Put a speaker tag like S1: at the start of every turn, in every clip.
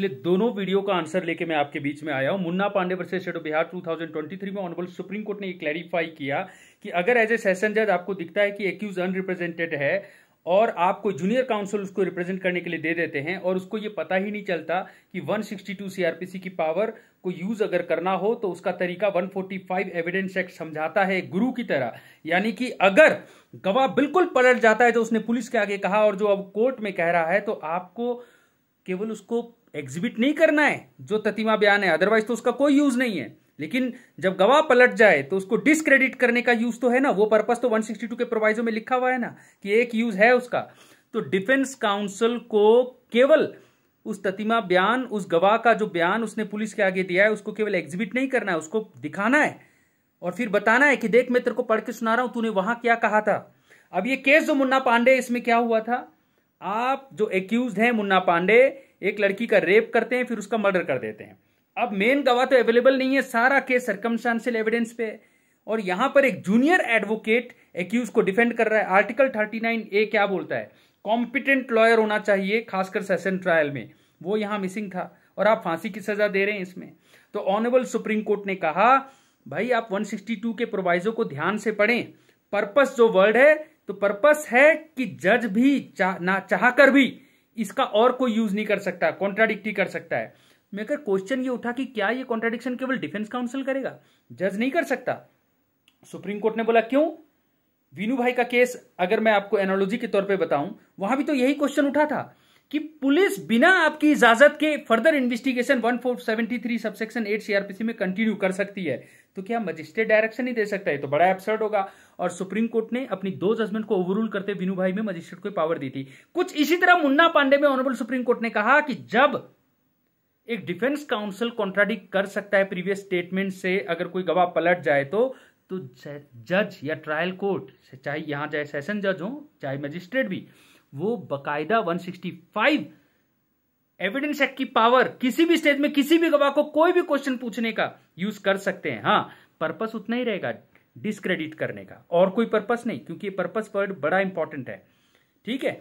S1: इसलिए दोनों वीडियो का आंसर लेके मैं आपके बीच में आया हूं Munna Pandey versus state of Bihar 2023 में ऑनरेबल सुप्रीम कोर्ट ने ये क्लैरिफाई किया कि अगर एज ए सेशन जज आपको दिखता है कि एक्यूज अनरिप्रेजेंटेड है और आप कोई जूनियर काउंसिल उसको रिप्रेजेंट करने के लिए दे देते हैं और उसको ये पता ही नहीं चलता कि 162 सीआरपीसी की पावर को यूज अगर करना हो तो उसका तरीका 145 एविडेंस एक्ट समझाता है गुरु की तरह यानी कि अगर गवाह बिल्कुल पलट जाता है जो तो उसने पुलिस के आगे कहा और जो अब कोर्ट में कह रहा है तो आपको केवल उसको एग्जिबिट नहीं करना है जो ततिमा बयान है अदरवाइज तो उसका कोई यूज नहीं है लेकिन जब गवाह पलट जाए तो उसको डिसक्रेडिट करने का यूज तो है ना वो पर्पज तो 162 के प्रोवाइजो में लिखा हुआ है ना कि एक यूज है उसका तो डिफेंस काउंसिल को केवल उस ततिमा बयान उस गवाह का जो बयान उसने पुलिस के आगे दिया है उसको केवल एग्जिबिट नहीं करना है उसको दिखाना है और फिर बताना है कि देख मैं तेरे को पढ़ के सुना रहा हूं तूने वहां क्या कहा था अब ये केस जो मुन्ना पांडे इसमें क्या हुआ था आप जो एक्यूज हैं मुन्ना पांडे एक लड़की का रेप करते हैं फिर उसका मर्डर कर देते हैं अब मेन गवाह तो अवेलेबल नहीं है सारा केस सरकमस्टांशियल एविडेंस पे और यहां पर एक जूनियर एडवोकेट एक्यूज को डिफेंड कर रहा है आर्टिकल थर्टी नाइन ए क्या बोलता है कॉम्पिटेंट लॉयर होना चाहिए खासकर सेशन ट्रायल में वो यहां मिसिंग था और आप फांसी की सजा दे रहे हैं इसमें तो ऑनरेबल सुप्रीम कोर्ट ने कहा भाई आप 162 के प्रोवाइजो को ध्यान से पढ़ें पर्पस जो वर्ड है तो पर्पस है कि जज भी चा, ना चाहकर भी इसका और कोई यूज नहीं कर सकता कॉन्ट्राडिक्ट कर सकता है मेरे क्वेश्चन ये उठा कि क्या ये कॉन्ट्राडिक्शन केवल डिफेंस काउंसिल करेगा जज नहीं कर सकता सुप्रीम कोर्ट ने बोला क्यों वीनू भाई का केस अगर मैं आपको एनोलॉजी के तौर पे बताऊं वहां भी तो यही क्वेश्चन उठा था कि पुलिस बिना आपकी इजाजत के further investigation 1473 subsection eight CRPC में कंटिन्यू कर सकती है तो क्या मजिस्ट्रेट डायरेक्शन ही दे सकता है तो बड़ा एपसर्ड होगा और सुप्रीम कोर्ट ने अपनी दो जजमेंट को रूल करते विनू भाई में मजिस्ट्रेट को पावर दी थी कुछ इसी तरह मुन्ना पांडे में ऑनरेबल सुप्रीम कोर्ट ने कहा कि जब एक डिफेंस काउंसिल कॉन्ट्राडिक कर सकता है प्रीवियस स्टेटमेंट से अगर कोई गवाह पलट जाए तो तो जज या ट्रायल कोर्ट चाहे यहां चाहे सेशन जज हो चाहे मजिस्ट्रेट भी वो बकायदा 165 एविडेंस एक्ट की पावर किसी भी स्टेज में किसी भी गवाह को कोई भी क्वेश्चन पूछने का यूज कर सकते हैं हाँ पर्पस उतना ही रहेगा डिस्क्रेडिट करने का और कोई पर्पस नहीं क्योंकि पर्पस वर्ड बड़ा इंपॉर्टेंट है ठीक है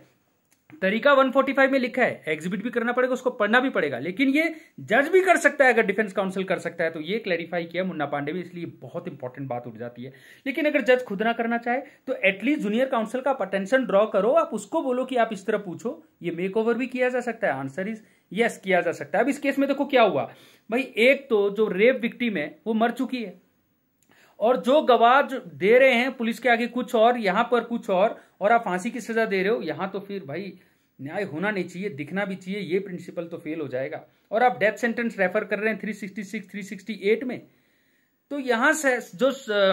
S1: तरीका 145 में लिखा है एग्जिबिट भी करना पड़ेगा उसको पढ़ना भी पड़ेगा लेकिन ये जज भी कर सकता है अगर डिफेंस काउंसिल कर सकता है तो ये क्लैरिफाई किया मुन्ना पांडे भी इसलिए बहुत इंपॉर्टेंट बात उठ जाती है लेकिन अगर जज खुद ना करना चाहे तो एटलीस्ट जूनियर काउंसिल का अटेंशन ड्रॉ करो आप उसको बोलो कि आप इस तरह पूछो ये मेक ओवर भी किया जा सकता है आंसर इज यस किया जा सकता है अब इस केस में देखो क्या हुआ भाई एक तो जो रेप विक्टिम है वो मर चुकी है और जो गवाह जो दे रहे हैं पुलिस के आगे कुछ और यहां पर कुछ और और आप फांसी की सजा दे रहे हो यहां तो फिर भाई न्याय होना नहीं चाहिए दिखना भी चाहिए ये प्रिंसिपल तो फेल हो जाएगा और आप डेथ सेंटेंस रेफर कर रहे हैं 366 368 में तो यहां से जो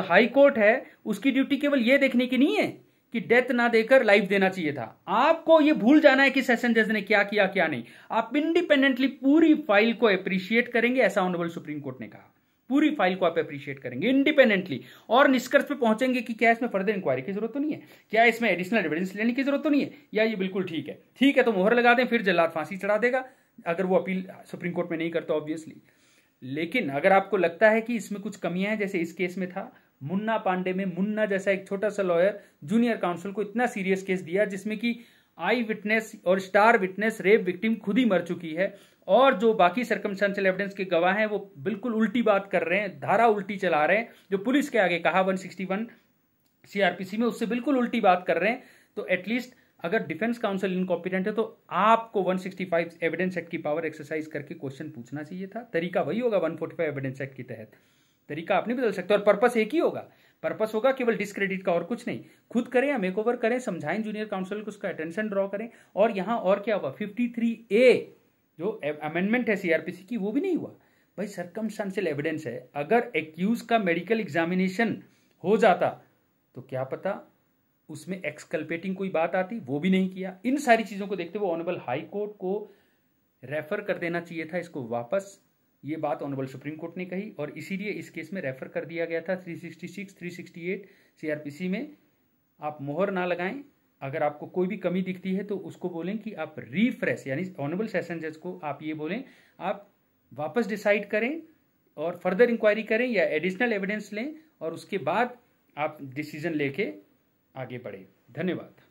S1: हाई कोर्ट है उसकी ड्यूटी केवल ये देखने की नहीं है कि डेथ ना देकर लाइफ देना चाहिए था आपको ये भूल जाना है कि सेशन जज ने क्या किया क्या नहीं आप इंडिपेंडेंटली पूरी फाइल को अप्रिशिएट करेंगे ऐसा ऑनरेबल सुप्रीम कोर्ट ने कहा पूरी फाइल को आप अप्रिशिएट करेंगे इंडिपेंडेंटली और निष्कर्ष पे पहुंचेंगे कि क्या इसमें फर्दर इंक्वायरी की जरूरत तो नहीं है क्या इसमें एडिशनल एविडेंस लेने की जरूरत तो नहीं है या ये बिल्कुल ठीक है ठीक है तो मोहर लगा दें फिर जल्लाद फांसी चढ़ा देगा अगर वो अपील सुप्रीम कोर्ट में नहीं करता ऑब्वियसली लेकिन अगर आपको लगता है कि इसमें कुछ कमियां हैं जैसे इस केस में था मुन्ना पांडे में मुन्ना जैसा एक छोटा सा लॉयर जूनियर काउंसिल को इतना सीरियस केस दिया जिसमें कि आई विटनेस और स्टार विटनेस रेप विक्टिम खुद ही मर चुकी है और जो बाकी सर्कमस्टांशियल एविडेंस के गवाह हैं वो बिल्कुल उल्टी बात कर रहे हैं धारा उल्टी चला रहे हैं जो पुलिस के आगे कहा 161 सीआरपीसी में उससे बिल्कुल उल्टी बात कर रहे हैं तो एटलीस्ट अगर डिफेंस काउंसिल इनकॉम्पिटेंट है तो आपको 165 एविडेंस एक्ट की पावर एक्सरसाइज करके क्वेश्चन पूछना चाहिए था तरीका वही होगा 145 एविडेंस एक्ट के तहत तरीका आप नहीं बदल सकते और पर्पस एक ही होगा पर्पस होगा केवल डिस्क्रेडिट का और कुछ नहीं खुद करें या मेक ओवर करें समझाएं जूनियर काउंसिल को उसका अटेंशन ड्रॉ करें और यहाँ और क्या हुआ फिफ्टी ए जो अमेंडमेंट है सीआरपीसी की वो भी नहीं हुआ भाई सरकमस्टांशियल एविडेंस है अगर एक्यूज का मेडिकल एग्जामिनेशन हो जाता तो क्या पता उसमें एक्सकल्पेटिंग कोई बात आती वो भी नहीं किया इन सारी चीज़ों को देखते हुए ऑनरेबल हाई कोर्ट को रेफर कर देना चाहिए था इसको वापस ये बात ऑनरेबल सुप्रीम कोर्ट ने कही और इसीलिए इस केस में रेफर कर दिया गया था 366, 368 सीआरपीसी में आप मोहर ना लगाएं अगर आपको कोई भी कमी दिखती है तो उसको बोलें कि आप रिफ्रेश यानी ऑनरेबल सेशन जज को आप ये बोलें आप वापस डिसाइड करें और फर्दर इंक्वायरी करें या एडिशनल एविडेंस लें और उसके बाद आप डिसीजन लेके आगे बढ़ें धन्यवाद